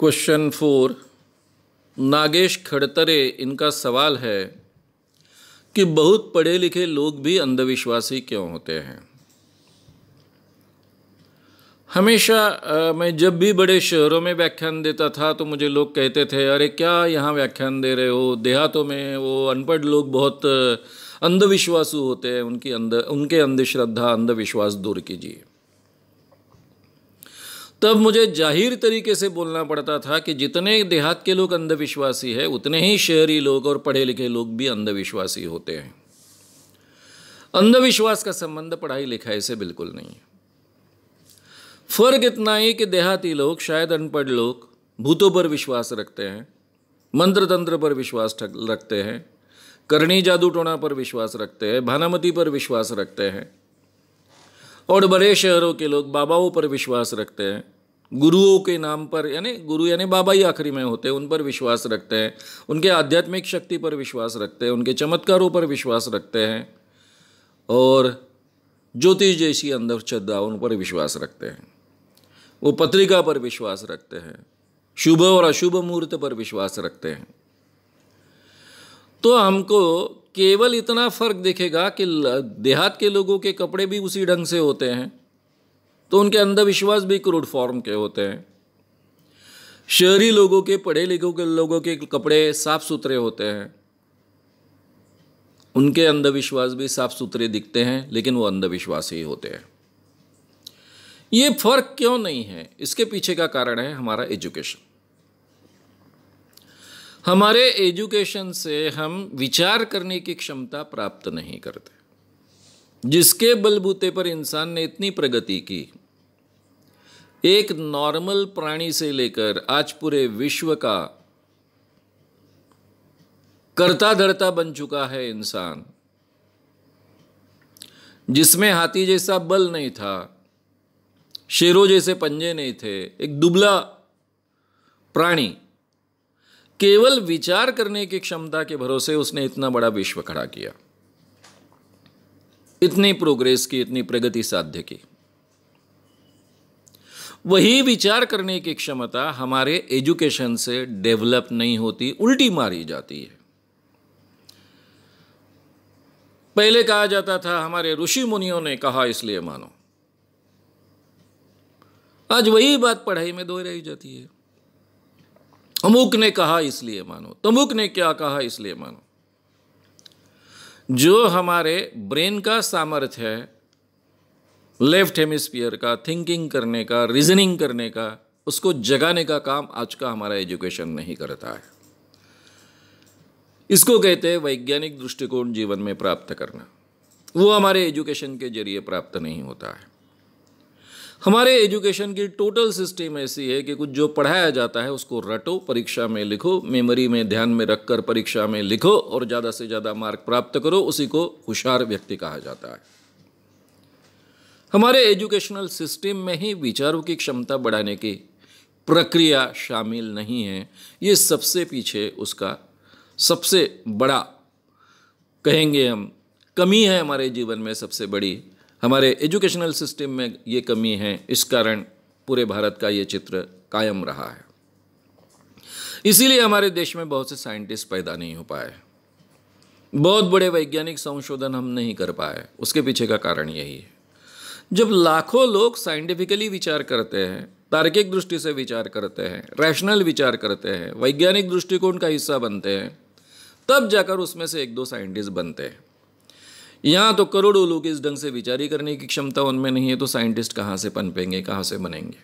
Question four Nagesh खड़तरे इनका सवाल है कि बहुत पढ़े लिखे लोग भी अंधविश्वासी क्यों होते हैं हमेशा आ, मैं जब भी बड़े शहरों में व्याख्यान देता था तो मुझे लोग कहते थे अरे क्या यहाँ व्याख्यान दे रहे हो देहातों में वो अनपढ़ लोग बहुत अंधविश्वासु होते हैं उनकी अंध उनके अंधश्रद्धा अंधविश्वास दूर कीजिए तब मुझे जाहिर तरीके से बोलना पड़ता था कि जितने देहात के लोग अंधविश्वासी है उतने ही शहरी लोग और पढ़े लिखे लोग भी अंधविश्वासी होते हैं अंधविश्वास का संबंध पढ़ाई लिखाई से बिल्कुल नहीं है फर्क इतना ही कि देहाती लोग शायद अनपढ़ लोग भूतों पर विश्वास रखते हैं मंत्र तंत्र पर विश्वास रखते हैं करणी जादू टोना पर विश्वास रखते हैं भानामती पर विश्वास रखते हैं और बड़े शहरों के लोग बाबाओं पर विश्वास रखते हैं गुरुओं के नाम पर यानी गुरु यानी बाबा ही आखिरी में होते हैं उन पर विश्वास रखते हैं उनके आध्यात्मिक शक्ति पर विश्वास रखते हैं उनके चमत्कारों पर विश्वास रखते हैं और ज्योतिष जैसी अंदर श्रद्धा उन पर विश्वास रखते हैं वो पत्रिका पर विश्वास रखते हैं शुभ और अशुभ मुहूर्त पर विश्वास रखते हैं तो हमको केवल इतना फर्क देखेगा कि देहात के लोगों के कपड़े भी उसी ढंग से होते हैं तो उनके अंधविश्वास भी क्रूड फॉर्म के होते हैं शहरी लोगों के पढ़े लिखे के लोगों के कपड़े साफ सुथरे होते हैं उनके अंधविश्वास भी साफ सुथरे दिखते हैं लेकिन वो अंधविश्वास ही होते हैं ये फर्क क्यों नहीं है इसके पीछे का कारण है हमारा एजुकेशन हमारे एजुकेशन से हम विचार करने की क्षमता प्राप्त नहीं करते जिसके बलबूते पर इंसान ने इतनी प्रगति की एक नॉर्मल प्राणी से लेकर आज पूरे विश्व का करता धरता बन चुका है इंसान जिसमें हाथी जैसा बल नहीं था शेरों जैसे पंजे नहीं थे एक दुबला प्राणी केवल विचार करने की क्षमता के भरोसे उसने इतना बड़ा विश्व खड़ा किया इतनी प्रोग्रेस की इतनी प्रगति साध्य की वही विचार करने की क्षमता हमारे एजुकेशन से डेवलप नहीं होती उल्टी मारी जाती है पहले कहा जाता था हमारे ऋषि मुनियों ने कहा इसलिए मानो आज वही बात पढ़ाई में दोहराई जाती है अमुक ने कहा इसलिए मानो तमुक ने क्या कहा इसलिए मानो जो हमारे ब्रेन का सामर्थ्य है लेफ्ट हेमिस्फीयर का थिंकिंग करने का रीजनिंग करने का उसको जगाने का काम आज का हमारा एजुकेशन नहीं करता है इसको कहते हैं वैज्ञानिक दृष्टिकोण जीवन में प्राप्त करना वो हमारे एजुकेशन के जरिए प्राप्त नहीं होता है हमारे एजुकेशन की टोटल सिस्टम ऐसी है कि कुछ जो पढ़ाया जाता है उसको रटो परीक्षा में लिखो मेमोरी में ध्यान में रखकर परीक्षा में लिखो और ज़्यादा से ज़्यादा मार्क प्राप्त करो उसी को होशियार व्यक्ति कहा जाता है हमारे एजुकेशनल सिस्टम में ही विचारों की क्षमता बढ़ाने की प्रक्रिया शामिल नहीं है ये सबसे पीछे उसका सबसे बड़ा कहेंगे हम कमी है हमारे जीवन में सबसे बड़ी हमारे एजुकेशनल सिस्टम में ये कमी है इस कारण पूरे भारत का ये चित्र कायम रहा है इसीलिए हमारे देश में बहुत से साइंटिस्ट पैदा नहीं हो पाए बहुत बड़े वैज्ञानिक संशोधन हम नहीं कर पाए उसके पीछे का कारण यही है जब लाखों लोग साइंटिफिकली विचार करते हैं तार्किक दृष्टि से विचार करते हैं रैशनल विचार करते हैं वैज्ञानिक दृष्टिकोण का हिस्सा बनते हैं तब जाकर उसमें से एक दो साइंटिस्ट बनते हैं यहाँ तो करोड़ों लोग इस ढंग से विचारी करने की क्षमता उनमें नहीं है तो साइंटिस्ट कहाँ से पनपेंगे कहाँ से बनेंगे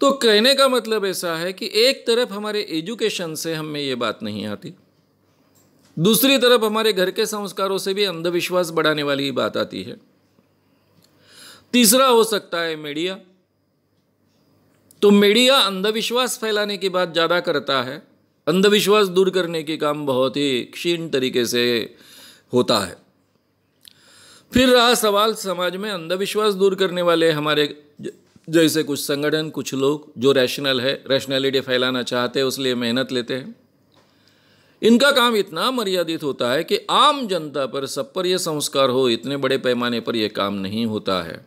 तो कहने का मतलब ऐसा है कि एक तरफ हमारे एजुकेशन से हमें ये बात नहीं आती दूसरी तरफ हमारे घर के संस्कारों से भी अंधविश्वास बढ़ाने वाली बात आती है तीसरा हो सकता है मीडिया तो मीडिया अंधविश्वास फैलाने की बात ज़्यादा करता है अंधविश्वास दूर करने के काम बहुत ही क्षीण तरीके से होता है फिर रहा सवाल समाज में अंधविश्वास दूर करने वाले हमारे जैसे कुछ संगठन कुछ लोग जो रैशनल है रैशनैलिटी फैलाना चाहते हैं उसलिए मेहनत लेते हैं इनका काम इतना मर्यादित होता है कि आम जनता पर सब पर यह संस्कार हो इतने बड़े पैमाने पर यह काम नहीं होता है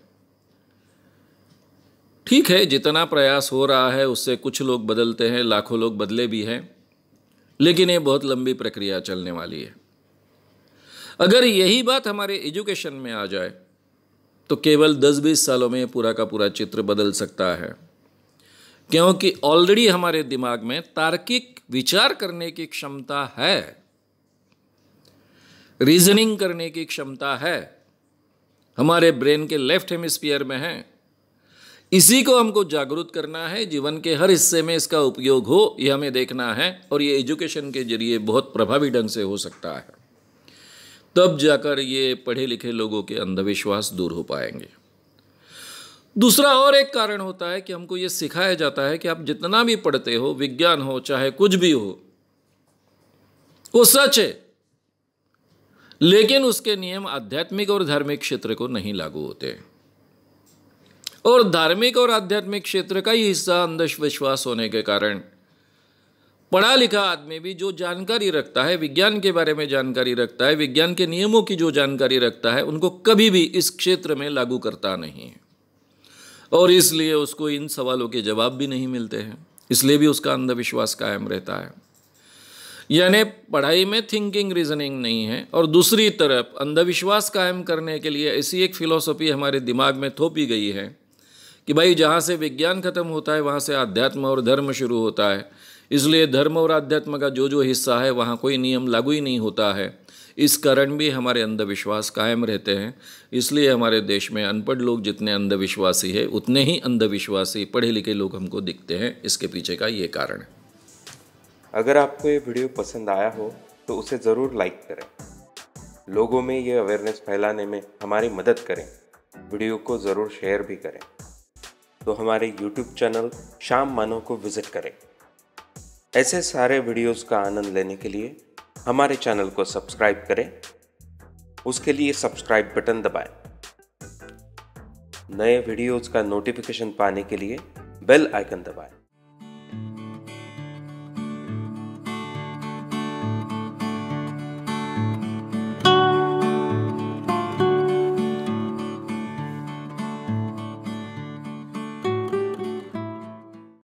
ठीक है जितना प्रयास हो रहा है उससे कुछ लोग बदलते हैं लाखों लोग बदले भी हैं लेकिन ये बहुत लंबी प्रक्रिया चलने वाली है अगर यही बात हमारे एजुकेशन में आ जाए तो केवल 10-20 सालों में पूरा का पूरा चित्र बदल सकता है क्योंकि ऑलरेडी हमारे दिमाग में तार्किक विचार करने की क्षमता है रीजनिंग करने की क्षमता है हमारे ब्रेन के लेफ्ट हेमिस्फीयर में है इसी को हमको जागरूक करना है जीवन के हर हिस्से में इसका उपयोग हो यह हमें देखना है और ये एजुकेशन के जरिए बहुत प्रभावी ढंग से हो सकता है तब जाकर ये पढ़े लिखे लोगों के अंधविश्वास दूर हो पाएंगे दूसरा और एक कारण होता है कि हमको ये सिखाया जाता है कि आप जितना भी पढ़ते हो विज्ञान हो चाहे कुछ भी हो वो सच है लेकिन उसके नियम आध्यात्मिक और धार्मिक क्षेत्र को नहीं लागू होते और धार्मिक और आध्यात्मिक क्षेत्र का ही हिस्सा अंधविश्वास होने के कारण पढ़ा लिखा आदमी भी जो जानकारी रखता है विज्ञान के बारे में जानकारी रखता है विज्ञान के नियमों की जो जानकारी रखता है उनको कभी भी इस क्षेत्र में लागू करता नहीं है और इसलिए उसको इन सवालों के जवाब भी नहीं मिलते हैं इसलिए भी उसका अंधविश्वास कायम रहता है यानी पढ़ाई में थिंकिंग रीजनिंग नहीं है और दूसरी तरफ अंधविश्वास कायम करने के लिए ऐसी एक फिलोसफी हमारे दिमाग में थोपी गई है कि भाई जहाँ से विज्ञान खत्म होता है वहाँ से अध्यात्म और धर्म शुरू होता है इसलिए धर्म और आध्यात्म का जो जो हिस्सा है वहाँ कोई नियम लागू ही नहीं होता है इस कारण भी हमारे अंधविश्वास कायम रहते हैं इसलिए हमारे देश में अनपढ़ लोग जितने अंधविश्वासी है उतने ही अंधविश्वासी पढ़े लिखे लोग हमको दिखते हैं इसके पीछे का ये कारण है अगर आपको ये वीडियो पसंद आया हो तो उसे ज़रूर लाइक करें लोगों में ये अवेयरनेस फैलाने में हमारी मदद करें वीडियो को ज़रूर शेयर भी करें तो हमारे यूट्यूब चैनल शाम मानो को विज़िट करें ऐसे सारे वीडियोस का आनंद लेने के लिए हमारे चैनल को सब्सक्राइब करें उसके लिए सब्सक्राइब बटन दबाएं। नए वीडियोस का नोटिफिकेशन पाने के लिए बेल आइकन दबाएं।